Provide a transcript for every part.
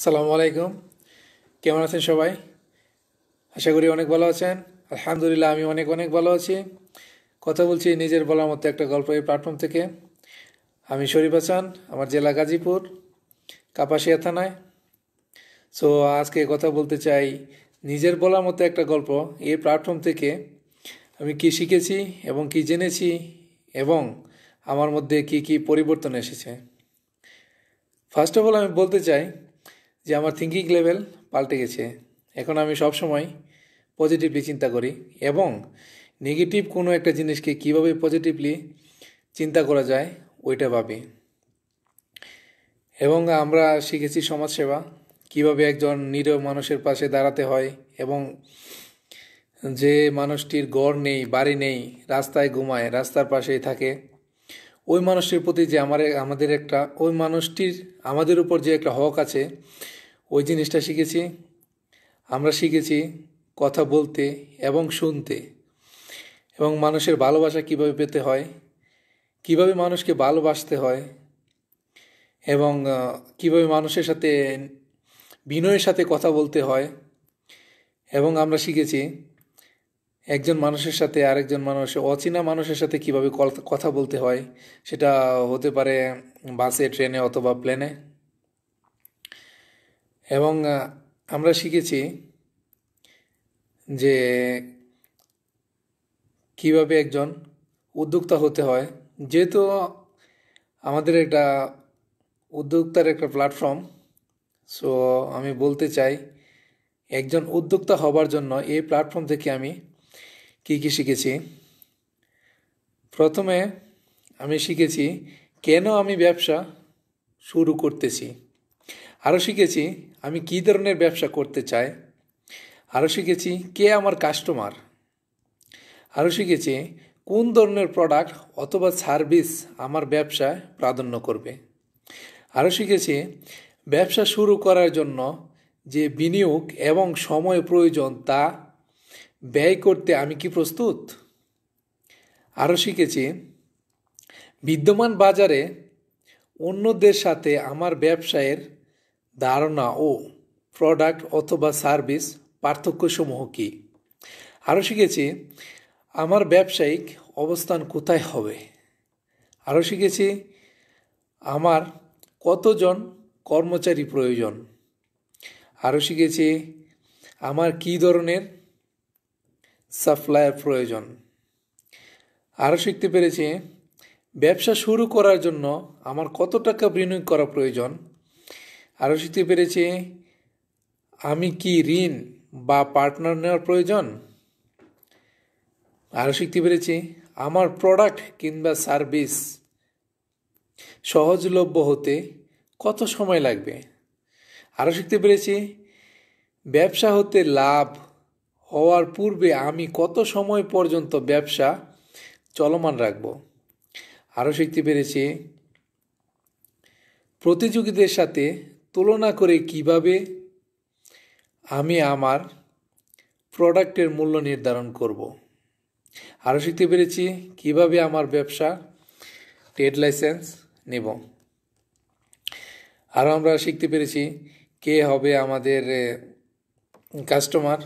সালামু আলাইকুম কেমন আছেন সবাই আশা করি অনেক ভালো আছেন আলহামদুলিল্লাহ আমি অনেক অনেক ভালো আছি কথা বলছি নিজের বলার মতো একটা গল্প এই প্ল্যাটফর্ম থেকে আমি শরীফ হাসান আমার জেলা গাজীপুর কাপাসিয়া থানায় সো আজকে কথা বলতে চাই নিজের বলার মতো একটা গল্প এই প্ল্যাটফর্ম থেকে আমি কি শিখেছি এবং কি জেনেছি এবং আমার মধ্যে কি কি পরিবর্তন এসেছে ফার্স্ট অফ অল আমি বলতে চাই যে আমার থিঙ্কিং লেভেল পাল্টে গেছে এখন আমি সবসময় পজিটিভলি চিন্তা করি এবং নেগেটিভ কোনো একটা জিনিসকে কীভাবে পজিটিভলি চিন্তা করা যায় ওইটা ভাবি এবং আমরা শিখেছি সমাজসেবা কিভাবে একজন নিরীহ মানুষের পাশে দাঁড়াতে হয় এবং যে মানুষটির গড় নেই বাড়ি নেই রাস্তায় ঘুমায় রাস্তার পাশেই থাকে ওই মানুষটির প্রতি যে আমার আমাদের একটা ওই মানুষটির আমাদের উপর যে একটা হক আছে ওই জিনিসটা শিখেছি আমরা শিখেছি কথা বলতে এবং শুনতে এবং মানুষের ভালোবাসা কিভাবে পেতে হয় কিভাবে মানুষকে ভালোবাসতে হয় এবং কিভাবে মানুষের সাথে বিনয়ের সাথে কথা বলতে হয় এবং আমরা শিখেছি একজন মানুষের সাথে আরেকজন মানুষ অচেনা মানুষের সাথে কিভাবে কথা বলতে হয় সেটা হতে পারে বাসে ট্রেনে অথবা প্লেনে এবং আমরা শিখেছি যে কিভাবে একজন উদ্যোক্তা হতে হয় যেহেতু আমাদের একটা উদ্যোক্তার একটা প্ল্যাটফর্ম সো আমি বলতে চাই একজন উদ্যোক্তা হবার জন্য এই প্ল্যাটফর্ম থেকে আমি কি কি শিখেছি প্রথমে আমি শিখেছি কেন আমি ব্যবসা শুরু করতেছি আরও শিখেছি আমি কী ধরনের ব্যবসা করতে চাই আরও শিখেছি কে আমার কাস্টমার আরও শিখেছি কোন ধরনের প্রোডাক্ট অথবা সার্ভিস আমার ব্যবসায় প্রাধান্য করবে আরও শিখেছি ব্যবসা শুরু করার জন্য যে বিনিয়োগ এবং সময় প্রয়োজন তা ব্যয় করতে আমি কি প্রস্তুত আরও শিখেছি বিদ্যমান বাজারে অন্যদের সাথে আমার ব্যবসায়ের ধারণা ও প্রোডাক্ট অথবা সার্ভিস পার্থক্যসমূহ কী আরও শিখেছি আমার ব্যবসায়িক অবস্থান কোথায় হবে আরও শিখেছি আমার কতজন কর্মচারী প্রয়োজন আরও শিখেছি আমার কী ধরনের সাপ্লায়ার প্রয়োজন আরও শিখতে পেরেছি ব্যবসা শুরু করার জন্য আমার কত টাকা বিনিয়োগ করা প্রয়োজন আরও শিখতে পেরেছি আমি কি ঋণ বা পার্টনার নেওয়ার প্রয়োজন আরও শিখতে পেরেছি আমার প্রোডাক্ট কিংবা সার্ভিস সহজলভ্য হতে কত সময় লাগবে আরও শিখতে পেরেছি ব্যবসা হতে লাভ হওয়ার পূর্বে আমি কত সময় পর্যন্ত ব্যবসা চলমান রাখব আরও শিখতে পেরেছি প্রতিযোগীদের সাথে তুলনা করে কিভাবে আমি আমার প্রোডাক্টের মূল্য নির্ধারণ করব। আরও শিখতে পেরেছি কিভাবে আমার ব্যবসা ট্রেড লাইসেন্স নেব আরও আমরা শিখতে পেরেছি কে হবে আমাদের কাস্টমার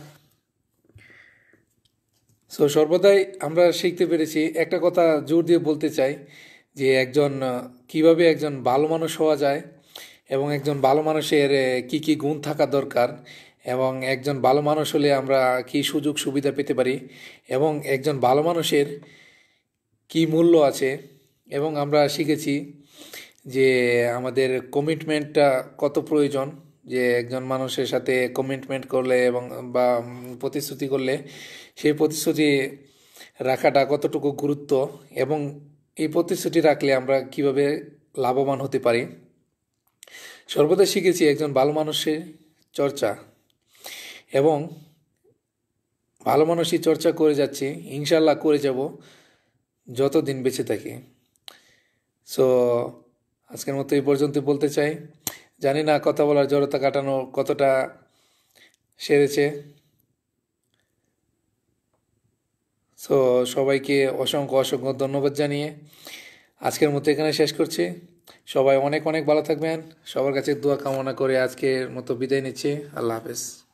সো সর্বদাই আমরা শিখতে পেরেছি একটা কথা জোর দিয়ে বলতে চাই যে একজন কিভাবে একজন ভালো মানুষ হওয়া যায় এবং একজন ভালো মানুষের কি কি গুণ থাকা দরকার এবং একজন ভালো মানুষ হলে আমরা কি সুযোগ সুবিধা পেতে পারি এবং একজন ভালো মানুষের কি মূল্য আছে এবং আমরা শিখেছি যে আমাদের কমিটমেন্টটা কত প্রয়োজন যে একজন মানুষের সাথে কমিটমেন্ট করলে এবং বা প্রতিশ্রুতি করলে সেই প্রতিশ্রুতি রাখাটা কতটুকু গুরুত্ব এবং এই প্রতিশ্রুতি রাখলে আমরা কিভাবে লাভবান হতে পারি সর্বদা শিখেছি একজন ভালো মানুষের চর্চা এবং ভালো মানুষই চর্চা করে যাচ্ছি ইনশাল্লাহ করে যাব দিন বেঁচে থাকি সো আজকের মতো এই পর্যন্ত বলতে চাই জানি না কথা বলার জড়তা কাটানো কতটা সেরেছে সো সবাইকে অসংখ্য অসংখ্য ধন্যবাদ জানিয়ে আজকের মতো এখানে শেষ করছি সবাই অনেক অনেক ভালো থাকবেন সবার কাছে দোয়া কামনা করে আজকের মতো বিদায় নিচ্ছি আল্লাহ হাফেজ